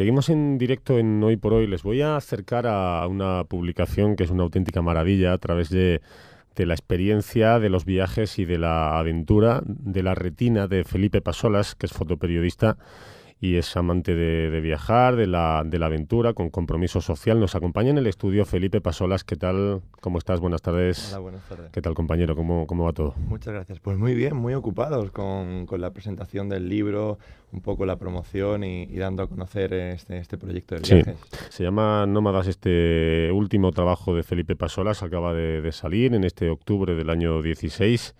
Seguimos en directo en Hoy por Hoy. Les voy a acercar a una publicación que es una auténtica maravilla a través de, la experiencia, de los viajes y de la aventura de la retina de Felipe Pasolas, que es fotoperiodista y es amante de, viajar, de la, aventura, con compromiso social. Nos acompaña en el estudio Felipe Pasolas. ¿Qué tal? ¿Cómo estás? Buenas tardes. Hola, buenas tardes. ¿Qué tal, compañero? ¿Cómo, cómo va todo? Muchas gracias. Pues muy bien, muy ocupados con, con la presentación del libro, un poco la promoción y, dando a conocer este, este proyecto de viajes. Sí. Se llama Nómadas este último trabajo de Felipe Pasolas. Acaba de, de salir en este octubre del año 16.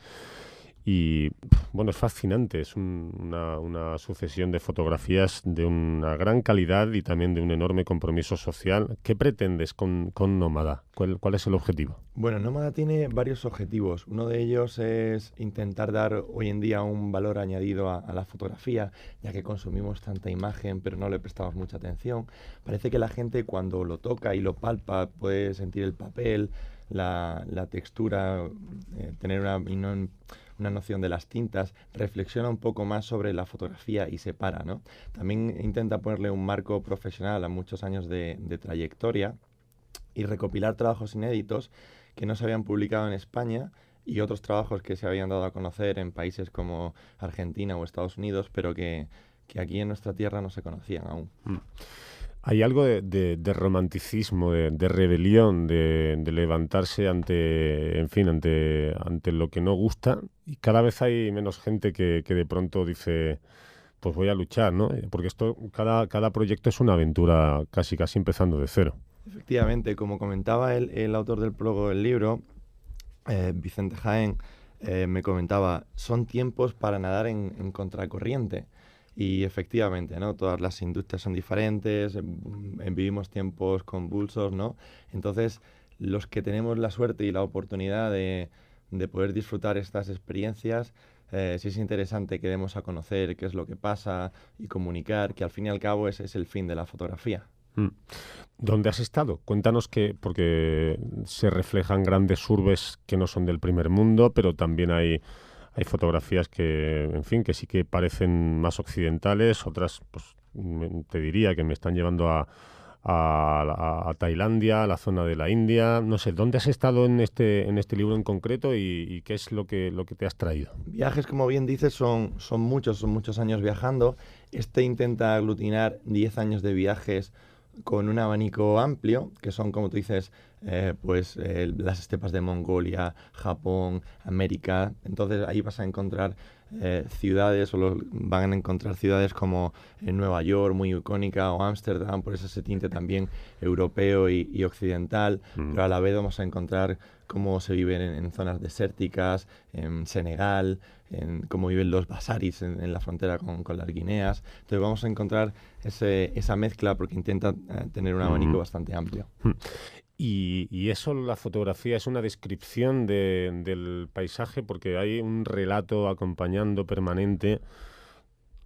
Y bueno, es fascinante, es una, sucesión de fotografías de una gran calidad y también de un enorme compromiso social. ¿Qué pretendes con, Nómada? ¿Cuál, es el objetivo? Bueno, Nómada tiene varios objetivos. Uno de ellos es intentar dar hoy en día un valor añadido a, la fotografía, ya que consumimos tanta imagen pero no le prestamos mucha atención. Parece que la gente cuando lo toca y lo palpa puede sentir el papel, la, textura, eh, tener una una noción de las tintas, reflexiona un poco más sobre la fotografía y se para. ¿no? También intenta ponerle un marco profesional a muchos años de, trayectoria y recopilar trabajos inéditos que no se habían publicado en España y otros trabajos que se habían dado a conocer en países como Argentina o Estados Unidos, pero que, aquí en nuestra tierra no se conocían aún. Mm. Hay algo de, romanticismo, de, rebelión, de, levantarse ante, en fin, ante, lo que no gusta. Y cada vez hay menos gente que, de pronto dice, pues voy a luchar, ¿no? Porque esto, cada, proyecto es una aventura casi, casi empezando de cero. Efectivamente, como comentaba el, autor del prólogo del libro, eh, Vicente Jaén, eh, me comentaba, son tiempos para nadar en contracorriente. Y efectivamente, ¿no? Todas las industrias son diferentes, em, em, vivimos tiempos convulsos, ¿no? Entonces, los que tenemos la suerte y la oportunidad de, de poder disfrutar estas experiencias, eh, sí es interesante que demos a conocer qué es lo que pasa y comunicar, que al fin y al cabo ese es el fin de la fotografía. Mm. ¿Dónde has estado? Cuéntanos que, porque se reflejan grandes urbes que no son del primer mundo, pero también hay hay fotografías que, en fin, que sí que parecen más occidentales, otras, pues, te diría que me están llevando a, a, Tailandia, a la zona de la India. No sé, ¿dónde has estado en este, en este libro en concreto y, qué es lo que, lo que te has traído? Viajes, como bien dices, son, son muchos, son muchos años viajando. Este intenta aglutinar 10 años de viajes con un abanico amplio, que son, como tú dices, eh, pues eh, las estepas de Mongolia, Japón, América. Entonces ahí vas a encontrar eh, ciudades o van a encontrar ciudades como Nueva York, muy icónica, o Ámsterdam, por eso ese tinte también europeo y, occidental, mm. pero a la vez vamos a encontrar cómo se viven en, zonas desérticas, en Senegal, en cómo viven los basaris en, la frontera con, las Guineas. Entonces vamos a encontrar esa mezcla porque intenta tener un abanico mm. bastante amplio. Mm. Y, eso, la fotografía, es una descripción del paisaje porque hay un relato acompañando permanente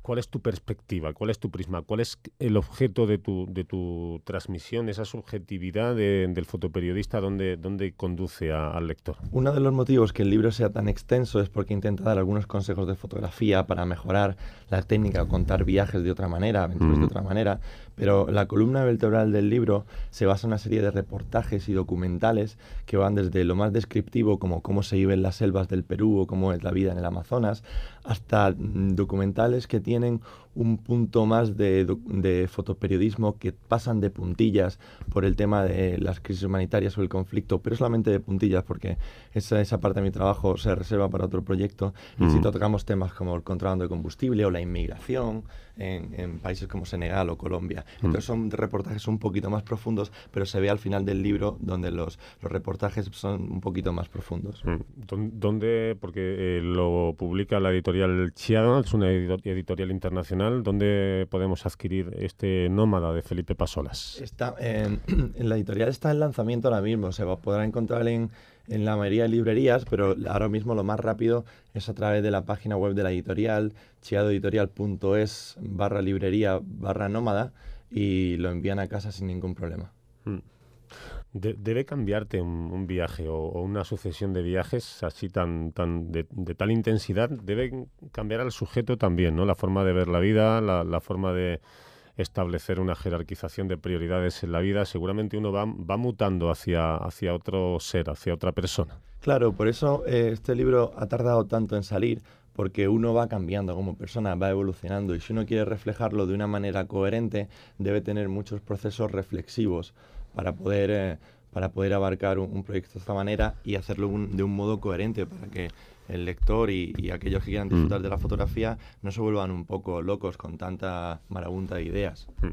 ¿Cuál es tu perspectiva? ¿Cuál es tu prisma? ¿Cuál es el objeto de tu, de tu transmisión, esa subjetividad del fotoperiodista? ¿Dónde, dónde conduce al lector? Uno de los motivos que el libro sea tan extenso es porque intenta dar algunos consejos de fotografía para mejorar la técnica, o contar viajes de otra manera, aventuras de mm. otra manera. Pero la columna vertebral del libro se basa en una serie de reportajes y documentales que van desde lo más descriptivo, como cómo se vive en las selvas del Perú o cómo es la vida en el Amazonas, hasta mm, documentales que tienen un punto más de, de, fotoperiodismo que pasan de puntillas por el tema de las crisis humanitarias o el conflicto, pero solamente de puntillas porque esa, esa parte de mi trabajo se reserva para otro proyecto. si tocamos temas como el contrabando de combustible o la inmigración en, en países como Senegal o Colombia. Entonces son reportajes un poquito más profundos, pero se ve al final del libro donde los, los reportajes son un poquito más profundos. Mm. ¿Dónde? Porque eh, lo publica la editorial editorial Chiado, es una editorial internacional. ¿Dónde podemos adquirir este Nómada de Felipe Pasolas? Está, en la editorial está en lanzamiento ahora mismo, se podrá encontrar en, la mayoría de librerías, pero ahora mismo lo más rápido es a través de la página web de la editorial, chiadoeditorial.es barra librería barra nómada, y lo envían a casa sin ningún problema. Mm debe cambiarte un, viaje o, una sucesión de viajes así tan, tan de, tal intensidad. Debe cambiar al sujeto también, ¿no? La forma de ver la vida, la, forma de establecer una jerarquización de prioridades en la vida. Seguramente uno va, mutando hacia, hacia otro ser, hacia otra persona. Claro, por eso eh, este libro ha tardado tanto en salir, porque uno va cambiando como persona, va evolucionando y si uno quiere reflejarlo de una manera coherente, debe tener muchos procesos reflexivos para poder... Eh, para poder abarcar un, proyecto de esta manera y hacerlo de un modo coherente para que el lector y, aquellos que quieran disfrutar mm. de la fotografía no se vuelvan un poco locos con tanta marabunta de ideas. Mm.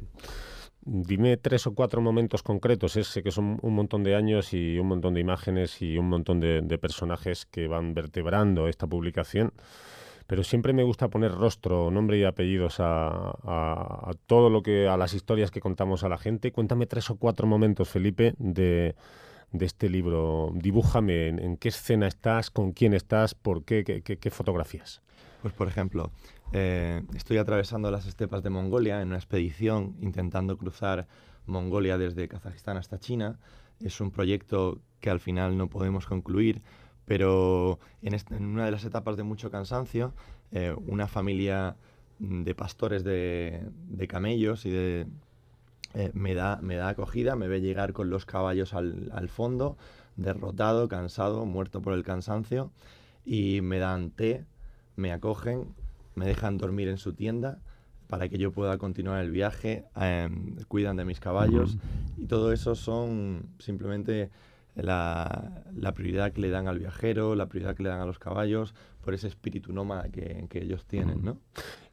Dime tres o cuatro momentos concretos. Sé que son un montón de años y un montón de imágenes y un montón de, de personajes que van vertebrando esta publicación pero siempre me gusta poner rostro, nombre y apellidos a, todo lo que, a las historias que contamos a la gente. Cuéntame tres o cuatro momentos, Felipe, de, este libro. Dibújame en, qué escena estás, con quién estás, por qué, qué, fotografías. Pues por ejemplo, eh, estoy atravesando las estepas de Mongolia en una expedición intentando cruzar Mongolia desde Kazajistán hasta China. Es un proyecto que al final no podemos concluir pero en, una de las etapas de mucho cansancio, eh, una familia de pastores de, camellos y de, eh, me, da, me da acogida, me ve llegar con los caballos al, fondo, derrotado, cansado, muerto por el cansancio, y me dan té, me acogen, me dejan dormir en su tienda para que yo pueda continuar el viaje, em, cuidan de mis caballos y todo eso son simplemente la, prioridad que le dan al viajero, la prioridad que le dan a los caballos, por ese espíritu nómada que, ellos tienen, ¿no?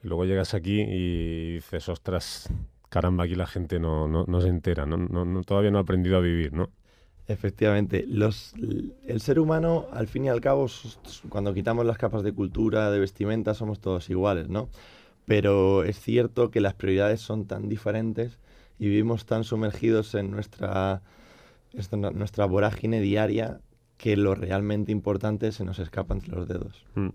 luego llegas aquí y dices, ostras, caramba, aquí la gente no, se entera, no, todavía no ha aprendido a vivir, ¿no? Efectivamente, los, el ser humano, al fin y al cabo, cuando quitamos las capas de cultura, de vestimenta, somos todos iguales, ¿no? Pero es cierto que las prioridades son tan diferentes y vivimos tan sumergidos en nuestra es nuestra vorágine diaria que lo realmente importante se nos escapa entre los dedos. Mm.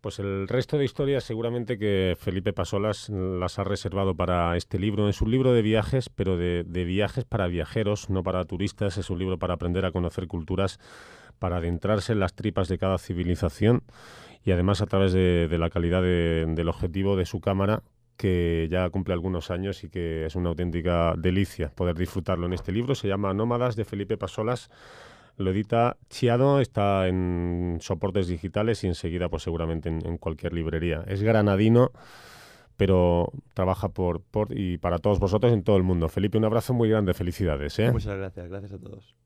Pues el resto de historias seguramente que Felipe Pasolas las ha reservado para este libro. Es un libro de viajes, pero de, viajes para viajeros, no para turistas. Es un libro para aprender a conocer culturas, para adentrarse en las tripas de cada civilización y además a través de, la calidad del objetivo de su cámara que ya cumple algunos años y que es una auténtica delicia poder disfrutarlo en este libro. Se llama Nómadas de Felipe Pasolas. Lo edita Chiado, está en soportes digitales y enseguida, pues seguramente en, cualquier librería. Es granadino, pero trabaja por, por, y para todos vosotros en todo el mundo. Felipe, un abrazo muy grande, felicidades. ¿eh? Muchas gracias, gracias a todos.